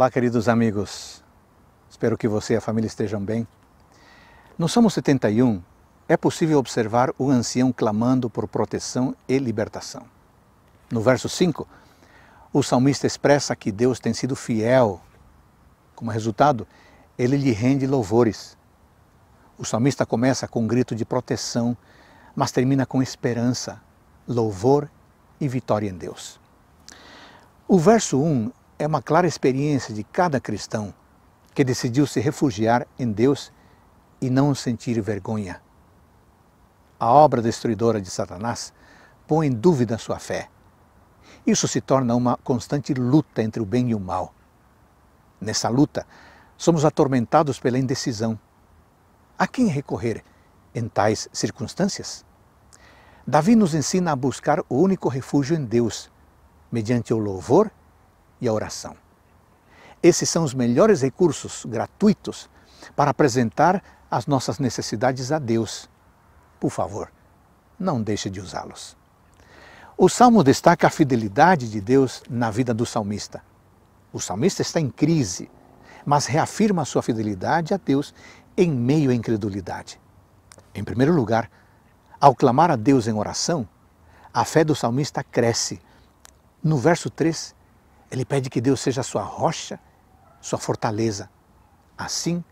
Olá, queridos amigos. Espero que você e a família estejam bem. No Salmo 71, é possível observar o ancião clamando por proteção e libertação. No verso 5, o salmista expressa que Deus tem sido fiel. Como resultado, ele lhe rende louvores. O salmista começa com um grito de proteção, mas termina com esperança, louvor e vitória em Deus. O verso 1 é uma clara experiência de cada cristão que decidiu se refugiar em Deus e não sentir vergonha. A obra destruidora de Satanás põe em dúvida sua fé. Isso se torna uma constante luta entre o bem e o mal. Nessa luta, somos atormentados pela indecisão. A quem recorrer em tais circunstâncias? Davi nos ensina a buscar o único refúgio em Deus, mediante o louvor e a oração. Esses são os melhores recursos gratuitos para apresentar as nossas necessidades a Deus. Por favor, não deixe de usá-los. O salmo destaca a fidelidade de Deus na vida do salmista. O salmista está em crise, mas reafirma sua fidelidade a Deus em meio à incredulidade. Em primeiro lugar, ao clamar a Deus em oração, a fé do salmista cresce. No verso 3, ele pede que Deus seja sua rocha, sua fortaleza. Assim,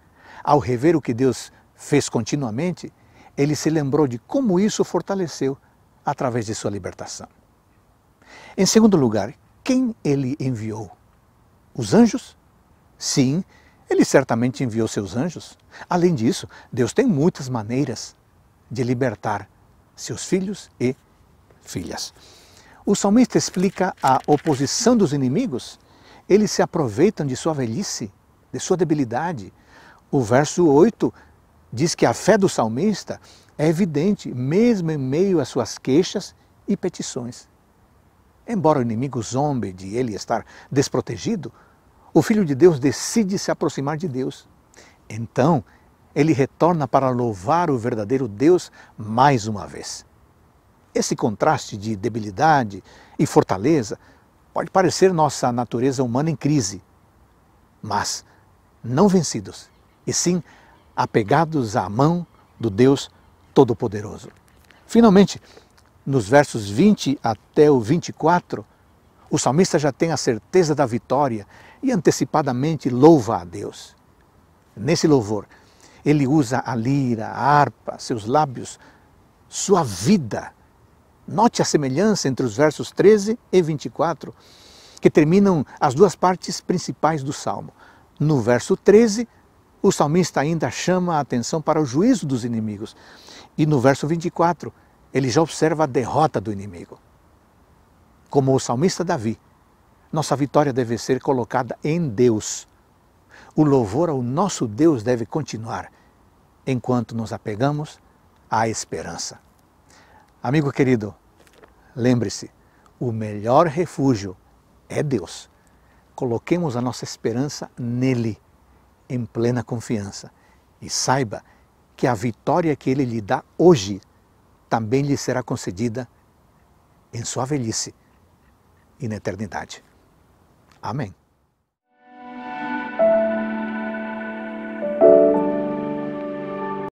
ao rever o que Deus fez continuamente, ele se lembrou de como isso fortaleceu através de sua libertação. Em segundo lugar, quem ele enviou? Os anjos? Sim, ele certamente enviou seus anjos. Além disso, Deus tem muitas maneiras de libertar seus filhos e filhas. O salmista explica a oposição dos inimigos. Eles se aproveitam de sua velhice, de sua debilidade. O verso 8 diz que a fé do salmista é evidente, mesmo em meio às suas queixas e petições. Embora o inimigo zombe de ele estar desprotegido, o Filho de Deus decide se aproximar de Deus. Então, ele retorna para louvar o verdadeiro Deus mais uma vez. Esse contraste de debilidade e fortaleza pode parecer nossa natureza humana em crise, mas não vencidos, e sim apegados à mão do Deus Todo-Poderoso. Finalmente, nos versos 20 até o 24, o salmista já tem a certeza da vitória e antecipadamente louva a Deus. Nesse louvor, ele usa a lira, a harpa, seus lábios, sua vida Note a semelhança entre os versos 13 e 24, que terminam as duas partes principais do salmo. No verso 13, o salmista ainda chama a atenção para o juízo dos inimigos. E no verso 24, ele já observa a derrota do inimigo. Como o salmista Davi, nossa vitória deve ser colocada em Deus. O louvor ao nosso Deus deve continuar enquanto nos apegamos à esperança. Amigo querido, lembre-se, o melhor refúgio é Deus. Coloquemos a nossa esperança nele, em plena confiança. E saiba que a vitória que ele lhe dá hoje também lhe será concedida em sua velhice e na eternidade. Amém.